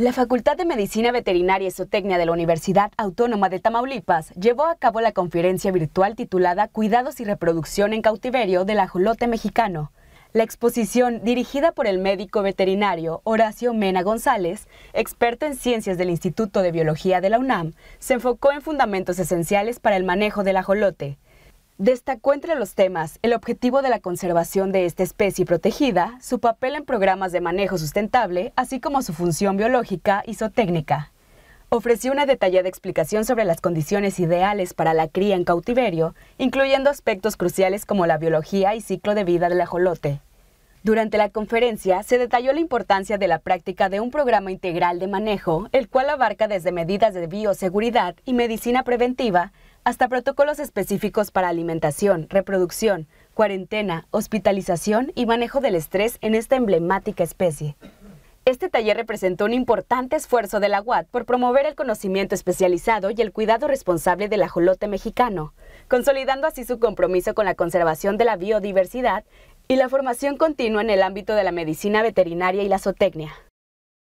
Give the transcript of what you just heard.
La Facultad de Medicina Veterinaria y Zootecnia de la Universidad Autónoma de Tamaulipas llevó a cabo la conferencia virtual titulada Cuidados y reproducción en cautiverio del ajolote mexicano. La exposición, dirigida por el médico veterinario Horacio Mena González, experto en ciencias del Instituto de Biología de la UNAM, se enfocó en fundamentos esenciales para el manejo del ajolote, Destacó entre los temas el objetivo de la conservación de esta especie protegida, su papel en programas de manejo sustentable, así como su función biológica y zootécnica. Ofreció una detallada explicación sobre las condiciones ideales para la cría en cautiverio, incluyendo aspectos cruciales como la biología y ciclo de vida del ajolote. Durante la conferencia se detalló la importancia de la práctica de un programa integral de manejo, el cual abarca desde medidas de bioseguridad y medicina preventiva hasta protocolos específicos para alimentación, reproducción, cuarentena, hospitalización y manejo del estrés en esta emblemática especie. Este taller representó un importante esfuerzo de la UAT por promover el conocimiento especializado y el cuidado responsable del ajolote mexicano, consolidando así su compromiso con la conservación de la biodiversidad y la formación continua en el ámbito de la medicina veterinaria y la zootecnia.